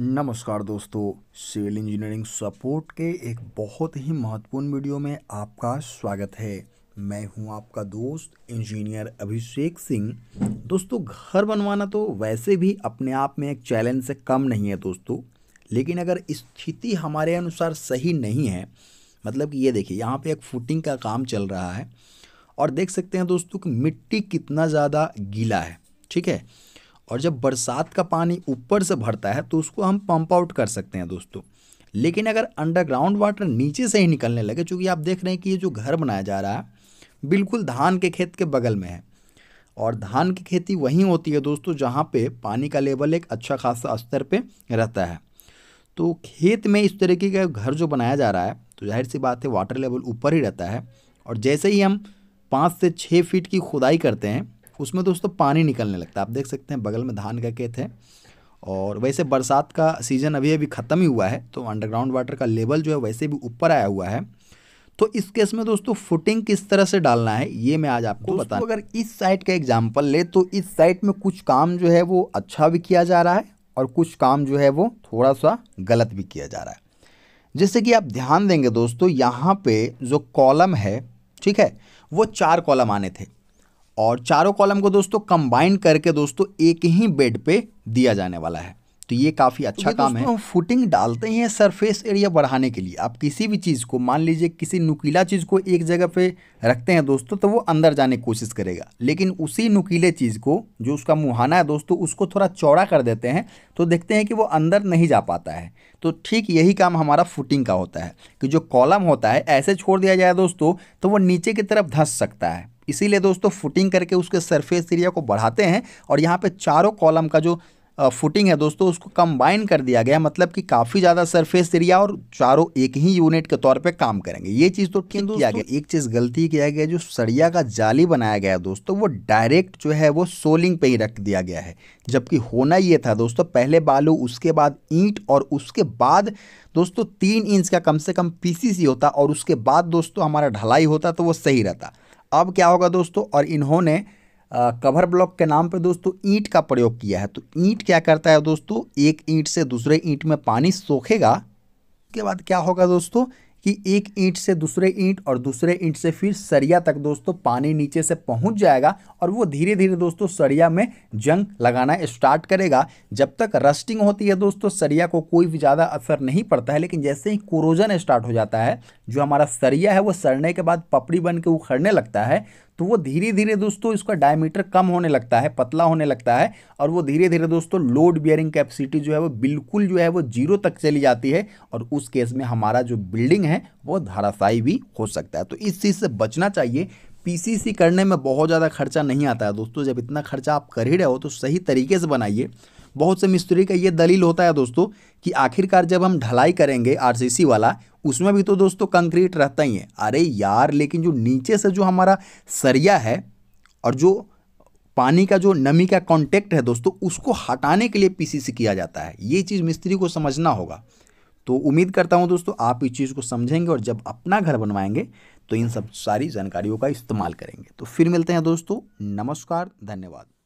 नमस्कार दोस्तों civil engineering support के एक बहुत ही महत्वपूर्ण वीडियो में आपका स्वागत है मैं हूं आपका दोस्त इंजीनियर अभिषेक सिंह दोस्तों घर बनवाना तो वैसे भी अपने आप में एक चैलेंज से कम नहीं है दोस्तों लेकिन अगर स्थिति हमारे अनुसार सही नहीं है मतलब कि ये देखिए यहाँ पर एक फुटिंग का काम चल रहा है और देख सकते हैं दोस्तों कि मिट्टी कितना ज़्यादा गीला है ठीक है और जब बरसात का पानी ऊपर से भरता है तो उसको हम पंप आउट कर सकते हैं दोस्तों लेकिन अगर अंडरग्राउंड वाटर नीचे से ही निकलने लगे चूँकि आप देख रहे हैं कि ये जो घर बनाया जा रहा है बिल्कुल धान के खेत के बगल में है और धान की खेती वहीं होती है दोस्तों जहाँ पे पानी का लेवल एक अच्छा खासा स्तर पे रहता है तो खेत में इस तरीके का घर जो बनाया जा रहा है तो जाहिर सी बात है वाटर लेवल ऊपर ही रहता है और जैसे ही हम पाँच से छः फीट की खुदाई करते हैं उसमें दोस्तों पानी निकलने लगता है आप देख सकते हैं बगल में धान का खेत है और वैसे बरसात का सीज़न अभी अभी ख़त्म ही हुआ है तो अंडरग्राउंड वाटर का लेवल जो है वैसे भी ऊपर आया हुआ है तो इस केस में दोस्तों फुटिंग किस तरह से डालना है ये मैं आज आपको बता अगर इस साइट का एग्जाम्पल ले तो इस साइट में कुछ काम जो है वो अच्छा भी किया जा रहा है और कुछ काम जो है वो थोड़ा सा गलत भी किया जा रहा है जैसे कि आप ध्यान देंगे दोस्तों यहाँ पे जो कॉलम है ठीक है वो चार कॉलम आने थे और चारों कॉलम को दोस्तों कंबाइन करके दोस्तों एक ही बेड पे दिया जाने वाला है तो ये काफ़ी अच्छा ये काम है फुटिंग डालते हैं सरफेस एरिया बढ़ाने के लिए आप किसी भी चीज़ को मान लीजिए किसी नुकीला चीज़ को एक जगह पे रखते हैं दोस्तों तो वो अंदर जाने की कोशिश करेगा लेकिन उसी नुकीले चीज़ को जो उसका मुहाना है दोस्तों उसको थोड़ा चौड़ा कर देते हैं तो देखते हैं कि वो अंदर नहीं जा पाता है तो ठीक यही काम हमारा फुटिंग का होता है कि जो कॉलम होता है ऐसे छोड़ दिया जाए दोस्तों तो वो नीचे की तरफ धंस सकता है इसीलिए दोस्तों फुटिंग करके उसके सरफेस एरिया को बढ़ाते हैं और यहाँ पे चारों कॉलम का जो फुटिंग है दोस्तों उसको कंबाइन कर दिया गया मतलब कि काफ़ी ज़्यादा सरफेस एरिया और चारों एक ही यूनिट के तौर पे काम करेंगे ये चीज़ तो ठीक किया गया एक चीज़ गलती किया गया जो सड़िया का जाली बनाया गया है दोस्तों वो डायरेक्ट जो है वो सोलिंग पे ही रख दिया गया है जबकि होना ये था दोस्तों पहले बालू उसके बाद ईंट और उसके बाद दोस्तों तीन इंच का कम से कम पी होता और उसके बाद दोस्तों हमारा ढलाई होता तो वो सही रहता अब क्या होगा दोस्तों और इन्होंने आ, कवर ब्लॉक के नाम पे दोस्तों ईंट का प्रयोग किया है तो ईंट क्या करता है दोस्तों एक ईंट से दूसरे ईंट में पानी सोखेगा उसके बाद क्या होगा दोस्तों कि एक ईंट से दूसरे ईंट और दूसरे ईंट से फिर सरिया तक दोस्तों पानी नीचे से पहुंच जाएगा और वो धीरे धीरे दोस्तों सरिया में जंग लगाना स्टार्ट करेगा जब तक रस्टिंग होती है दोस्तों सरिया को कोई भी ज़्यादा असर नहीं पड़ता है लेकिन जैसे ही कोरोजन स्टार्ट हो जाता है जो हमारा सरिया है वो सड़ने के बाद पपड़ी बन के उखड़ने लगता है तो वो धीरे धीरे दोस्तों इसका डायमीटर कम होने लगता है पतला होने लगता है और वो धीरे धीरे दोस्तों लोड बियरिंग कैपेसिटी जो है वो बिल्कुल जो है वो जीरो तक चली जाती है और उस केस में हमारा जो बिल्डिंग है वो धाराशायी भी हो सकता है तो इस चीज़ से बचना चाहिए पीसीसी करने में बहुत ज़्यादा खर्चा नहीं आता है दोस्तों जब इतना खर्चा आप कर ही रहे हो तो सही तरीके से बनाइए बहुत से मिस्त्री का ये दलील होता है दोस्तों कि आखिरकार जब हम ढलाई करेंगे आरसीसी वाला उसमें भी तो दोस्तों कंक्रीट रहता ही है अरे यार लेकिन जो नीचे से जो हमारा सरिया है और जो पानी का जो नमी का कांटेक्ट है दोस्तों उसको हटाने के लिए पीसीसी किया जाता है ये चीज़ मिस्त्री को समझना होगा तो उम्मीद करता हूँ दोस्तों आप इस चीज़ को समझेंगे और जब अपना घर बनवाएंगे तो इन सब सारी जानकारियों का इस्तेमाल करेंगे तो फिर मिलते हैं दोस्तों नमस्कार धन्यवाद